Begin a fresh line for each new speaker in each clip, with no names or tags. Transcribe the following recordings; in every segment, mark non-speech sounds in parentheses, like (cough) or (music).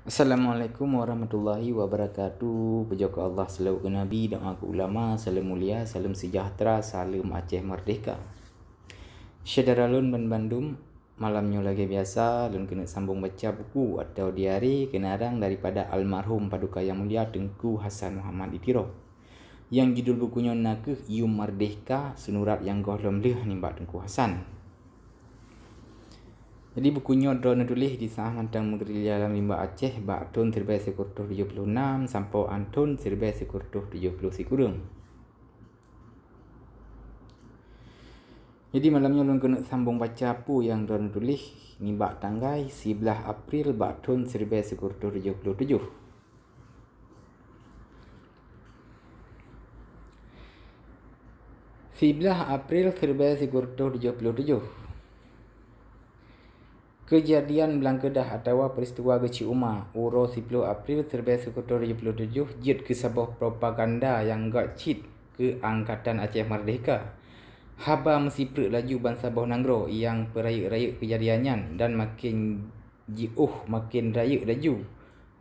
Assalamualaikum warahmatullahi wabarakatuh Berjaga Allah selalu ke Nabi dan aku ulama Salam mulia, salam sejahtera, salam Aceh Merdeka Syedera Lun Ben Bandung Malamnya lagi biasa Lun kena sambung baca buku atau diari Kenarang daripada Almarhum Paduka Yang Mulia Tengku Hasan Muhammad Itiro Yang judul bukunya Nakuh Yum Merdeka Senurat Yang Gohlom Lih Nimbak Tengku Hasan Tengku Hasan jadi bukunya drone tulis di sah mantang gerilya dalam limba Aceh bak tun serba sekurtuh 76 sampau antun serba sekurtuh 70 sekurung. Jadi malamnya ulun kena sambung baca apa yang drone tulis ni bak tanggai 11 April bak tun serba sekurtuh 77. Sebelah April kerbaya sekurtuh 77. Kejadian Belangkedah atau Peristiwa Geci Umar Uro 10 April 1977 Jid ke sebuah propaganda yang gak cit ke Angkatan Aceh Merdeka Haba mesti perut laju bangsa bawah nanggro yang perayuk-rayuk kejadiannya dan makin jiuh makin rayuk laju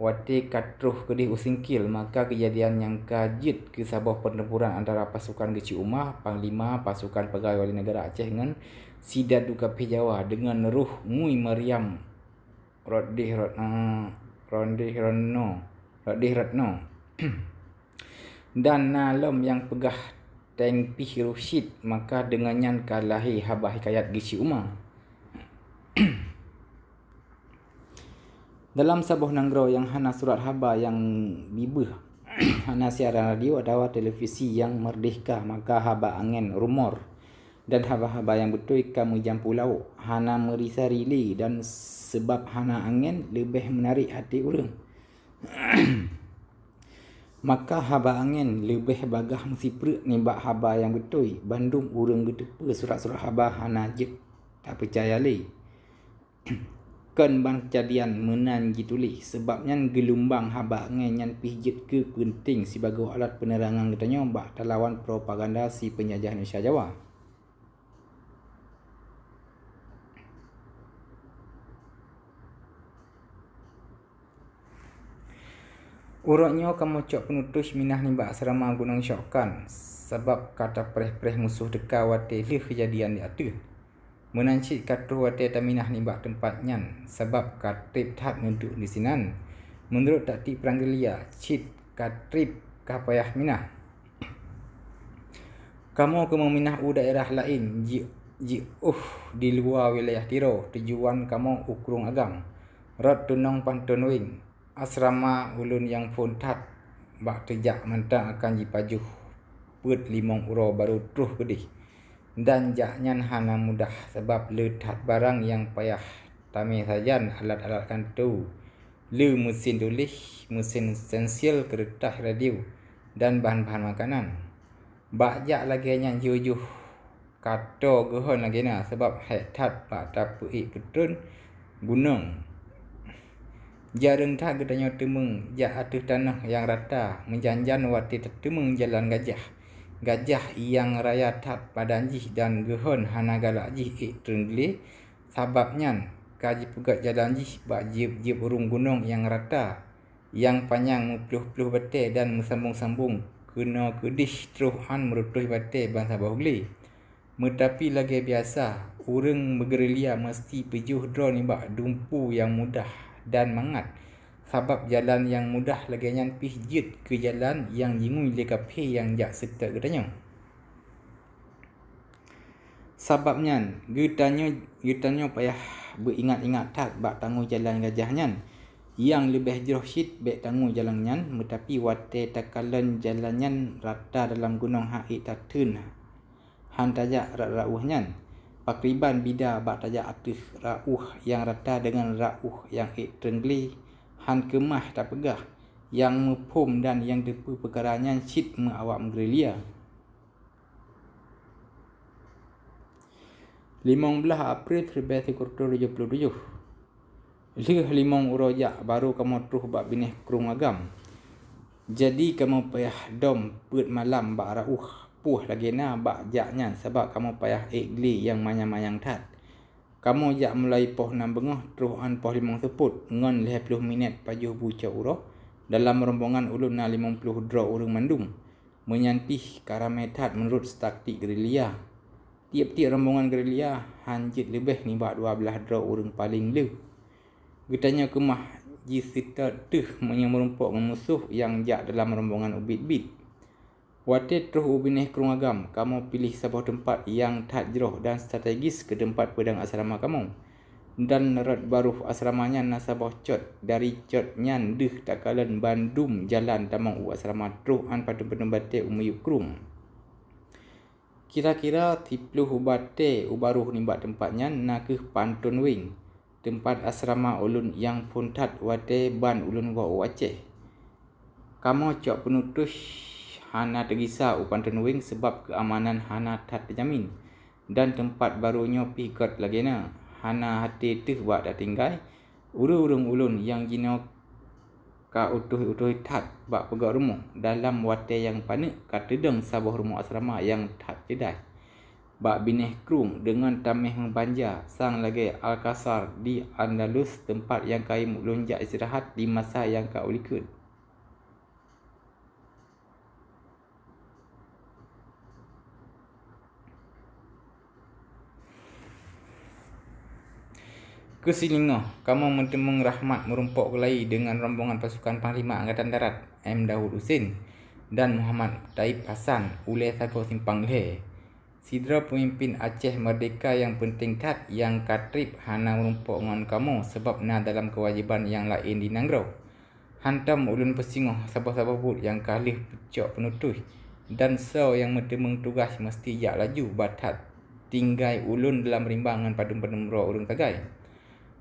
Wati katruh ke dih usingkil maka kejadian yang kajit ke sebuah pertempuran antara pasukan Geci Umar Panglima Pasukan Pegawai Negara Aceh dengan sidat duka pejawa dengan ruh mui Maryam radhih ratna ah, radhih ratno radhih ratno (clears throat) dan nalom ah, yang pegah tengpi rusyid maka dengan yang kalahi habah hikayat gisi Uma (clears throat) dalam sabuh nanggro yang hana surat haba yang bibuh (clears throat) hana siaran radio atau televisi yang merdeka maka haba angin rumor dan haba-haba yang betul kamu jampu lauk. Hana merisa rili dan sebab hana angin lebih menarik hati orang. (clears throat) Maka haba angin lebih bagah musi perut ni bak haba yang betul. Bandung orang gedepa surat-surat haba hana je tak percaya li. (clears throat) kan bang kejadian menan gitu Sebabnya gelombang haba angin yang pijit ke penting sebagai alat penerangan katanya bak lawan propaganda si penjajah Indonesia Jawa. Urutnya kamu mocok penutus minah ni serama gunung syokan sebab kata perih-perih musuh dekat wate leh kejadian di atas. Menancit kata wate taminah ni tempatnya sebab katrip tak menduduk di sinan. Menurut taktik peranggelia, cit katrip kapayah minah. Kamu ke minah u daerah lain ji uh di luar wilayah tiro tujuan kamu ukurung agam. rot tunong pantun wing asrama ulun yang pun tat ba tejak mantak akan jipajuh put limong uro baru truh gedih dan jaknya hana mudah sebab letat barang yang payah tami sajan alat-alat kantu lu mesin tulis mesin sensial kertas radio dan bahan-bahan makanan bajak lagi hanya jujuh kato gohon lagi na sebab hetat pak tapi putun gunung Ya rendah gedanya temeng, ya atuh tanah yang rata, menjanjan wati tetemeng jalan gajah. Gajah yang raya tak padanjih dan gehon hana galak jih ik terenggeli, sababnya kaji pegat jalan jih bak jib jib urung gunung yang rata, yang panjang mupluh-puluh batik dan musambung-sambung, kena kedih teruhan merutuh batik bangsa bahagli. Tetapi lagi biasa, orang bergerilya mesti pejuh drone ibak dumpu yang mudah dan mangat. Sebab jalan yang mudah laginya pih jid ke jalan yang jingu leka pe yang jak serta gedanya. Sebabnya, gedanya gedanya payah beringat-ingat tak bak tangguh jalan gajahnya. Yang lebih jeruh syid bek tangguh jalannya, tetapi watai takalan jalannya rata dalam gunung haik tatun. Hantajak rak-rakuhnya. Pakriban bida bataja atuh rauh yang rata dengan rauh yang ik terenggli. Han kemah tak pegah. Yang mepum dan yang depu perkaranya cit mengawak menggerilia. Limong belah April terbaik sekurta tujuh puluh tujuh. Lih limong urojak baru kamu teruh bak binih kerung agam. Jadi kamu payah dom put malam bak rauh puh lagi na bak jaknya sebab kamu payah igli yang mayang-mayang tat. Kamu jak mulai poh enam bengah terus an poh limang seput ngon leh puluh minit pajuh buca uroh dalam rombongan ulun na limang puluh draw urung mandung. Menyantih karametat menurut staktik gerilya. Tiap-tiap rombongan gerilya hanjit lebih ni bak dua belah draw urung paling leh. Getanya kemah jisita tuh menyemurumpuk musuh yang jak dalam rombongan ubit-bit. -bit. Khawatir terus ubi neh kerung agam, kamu pilih sebuah tempat yang tak tajroh dan strategis ke tempat pedang asrama kamu. Dan rat baruh asramanya nasabah cot dari cot nyan deh kalan bandum jalan tamang u asrama terus an pada pedang bate umayu kerung. Kira-kira tiplu hubate ubaru nimbak tempatnya nakuh pantun wing. Tempat asrama ulun yang pun tak wate ban ulun wa u Kamu cok penutus Hana terisau upan tenuing sebab keamanan Hana tak terjamin dan tempat barunya pikot lagi na. Hana hati tuh buat dah tinggai Urung-urung ulun yang jino ka utuh-utuh tak buat pegawai rumah dalam wate yang panik kata deng sabah rumah asrama yang tak jedai. Bak bineh krum dengan tamih membanja sang lagi Alkasar di Andalus tempat yang kaim mulunjak istirahat di masa yang kau ulikun. ke Silingah, kamu mentemung rahmat merumpok kelahi dengan rombongan pasukan Panglima Angkatan Darat M. Dawud Hussein dan Muhammad Taib Hasan oleh Sago Simpang Leh. Sidra pemimpin Aceh Merdeka yang penting kat yang katrip hana merumpok dengan kamu sebab na dalam kewajiban yang lain di Nanggrau. Hantam ulun pesingoh sabah-sabah but yang kalih pecok penutus dan so yang mentemung tugas mesti jak laju batat tinggai ulun dalam rimbangan padung penemro ulun tagai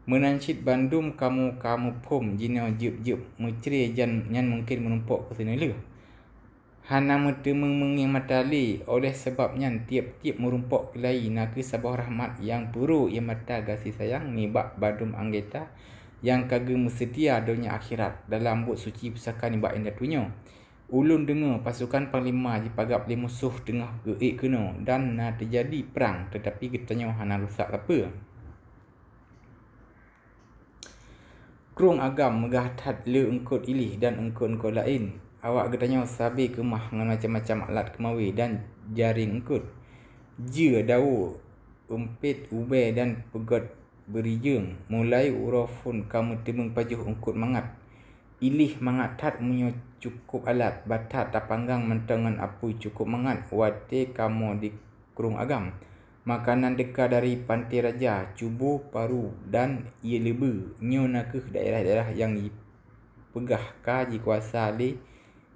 menancit bandum kamu kamu pom jina jup jup mencri jan nyan mungkin menumpuk ke sini lu hana metemeng menging matali oleh sebab nyan tiap tiap merumpuk ke lai naga sabah rahmat yang puru yang mata kasih sayang nibak bandum anggeta yang kagum mesetia dunia akhirat dalam buat suci pusaka nibak indah tunyo ulun dengar pasukan panglima di pagap le musuh tengah geik kena dan na terjadi perang tetapi getanya hana rusak apa Kurung agam megah tat liu engkut ilih dan engkut-engkut lain. Awak getanya sabi kemah dengan macam-macam alat kemawi dan jaring engkut. Je dawu empit ube dan pegat berijung mulai urafun kamu timung pajuh engkut mangat. Ilih mangat tat munyo cukup alat batat tapanggang mentengan apu cukup mangat wate kamu di kurung agam makanan dekat dari Pantai Raja, Cubu, Paru dan Ilebe, nyona ke daerah-daerah yang pegah kaji kuasa oleh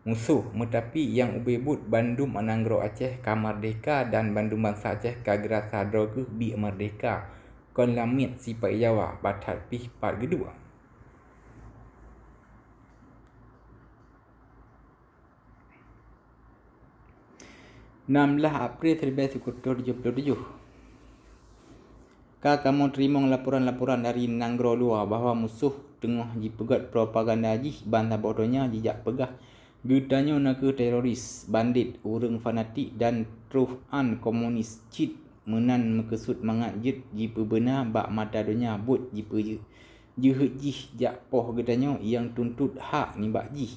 musuh tetapi yang ubebut Bandung Anangro Aceh ka merdeka dan Bandung Bangsa Aceh ka gerasa drogu bi merdeka kon lamit si pai Jawa batal pih pat kedua Namlah April 1977 Kah kamu terima laporan-laporan dari Nanggro luar bahawa musuh tengah jipegat propaganda haji bantah bodohnya jejak pegah gudanya naga teroris, bandit, orang fanatik dan truf an komunis cit menan mekesut mangat jit jipe benar bak mata dunia but jipe je. Jihut jih jak poh gudanya yang tuntut hak ni bak jih.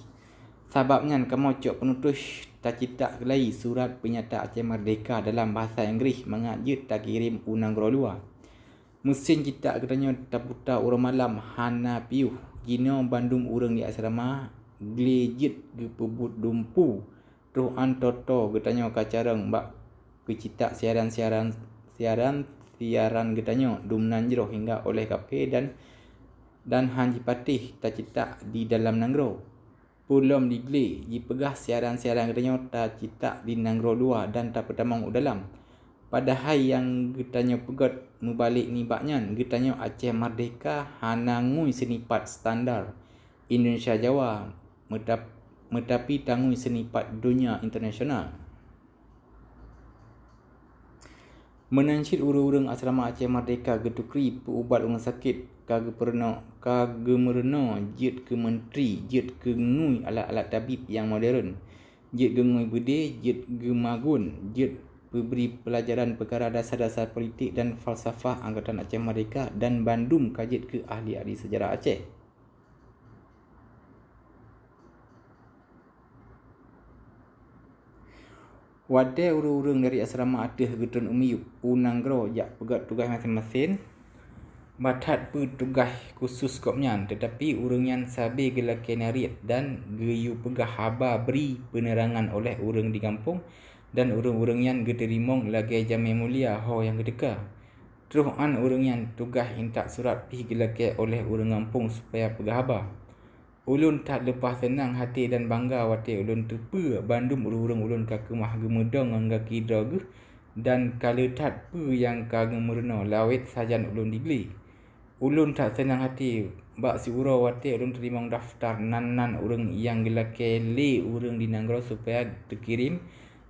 Sebabnya kamu cok penutus tak cipta kelai surat penyata Aceh Merdeka dalam bahasa Inggeris mengajut tak kirim unang roluan. Mesin kita katanya Taputa orang malam Hana piuh Gino bandung orang di asrama Glejit gepebut dumpu Tuhan Toto katanya kacarang Mbak Kecita siaran-siaran Siaran Siaran katanya Dumnan jeruh hingga oleh kape dan Dan Hanji Patih Tak cita di dalam nanggro Pulau di Gle siaran-siaran katanya Tak cita di nanggro dua Dan tak pertama dalam pada hai yang getanya pegat mubalik ni baknyan getanya Aceh Merdeka hanangui senipat standar Indonesia Jawa medap medapi tangui senipat dunia internasional Menancit urung-urung asrama Aceh Merdeka getukri perubat orang sakit kage perno kage merno jit ke menteri jit ke ngui alat-alat tabib yang modern jit gengui bede jit gemagun jid beri pelajaran perkara dasar-dasar politik dan falsafah Angkatan Aceh Merdeka dan Bandung kajit ke ahli-ahli sejarah Aceh. Wadai urung-urung dari asrama atas Gedron Umi Unang Gro yang pegat tugas masing-masing Matat tugas khusus kopnya tetapi urung yang sabi gelak kenarit dan geyu pegah haba beri penerangan oleh urung di kampung dan urung-urung yang geterimong lagi jamai mulia ho yang gedeka. Teruh an urung yang tugas intak surat pih gelakai oleh urung ngampung supaya pegahabah. Ulun tak lepas senang hati dan bangga wati ulun terpe bandum urung-urung ulun kaku mahgemedong anggaki drogu dan kala tak pe yang kaga murno lawit sajan ulun dibeli. Ulun tak senang hati bak si ura wati ulun terimang daftar nan-nan urung yang gelakai le urung dinanggara supaya terkirim.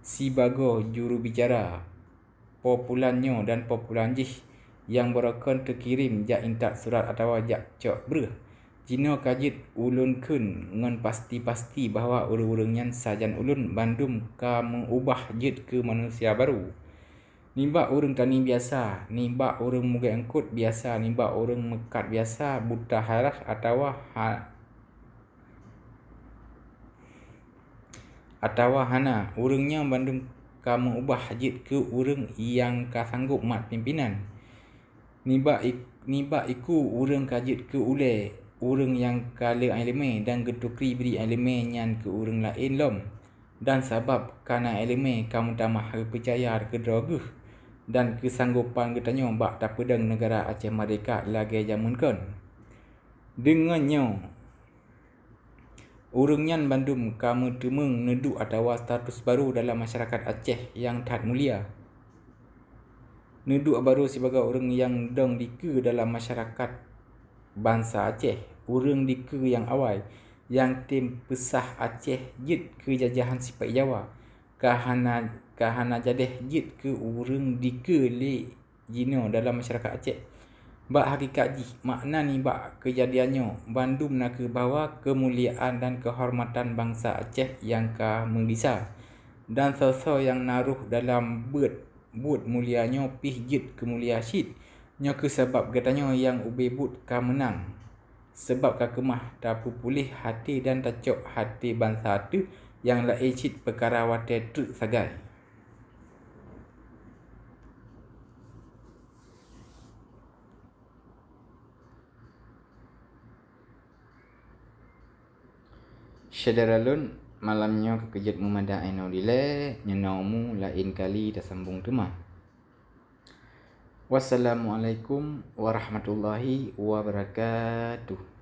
Si Bago juru bicara populannya dan populan jih yang berakan kekirim jak intak surat atau jak cok bruh. Jino kajit ulun kun ngan pasti-pasti bahawa ulung-ulung yang sajan ulun bandum ka mengubah jid ke manusia baru. Nimba orang tani biasa, nimba orang muga angkut biasa, nimba orang mekat biasa, buta harah atau ha- atawa hana urungnya bandung kamu ubah hajid ke urung yang ka sanggup mat pimpinan niba niba iku urung kajid ke ule urang yang kala elemen dan getukri beri elemen yang ke urung lain lom dan sebab karena elemen kamu tamah percaya ke drogu dan kesanggupan ketanyo bak tapedang negara Aceh Merdeka lagi jamunkan dengannya Orang Nyan Bandum kamu temung neduk atau status baru dalam masyarakat Aceh yang tak mulia. Neduk baru sebagai orang yang dong dike dalam masyarakat bangsa Aceh. Orang dike yang awal yang tim pesah Aceh jid kejajahan Sipak Jawa. Kahana kahana jadeh jid ke orang dike le jino dalam masyarakat Aceh. Bak hakikat ji, makna ni bak kejadiannya bandu menaka bawa kemuliaan dan kehormatan bangsa Aceh yang ka menggisa dan sosok yang naruh dalam bud bud mulianya pihjit kemulia syid nya sebab katanya yang ubi bud ka menang sebab ka kemah tapi pulih hati dan tacok hati bangsa tu yang lain syid perkara watai tu sagai Syedaralun malamnya kekejut memadak ainau dile nyenaumu lain kali tersambung tema. Wassalamualaikum warahmatullahi wabarakatuh.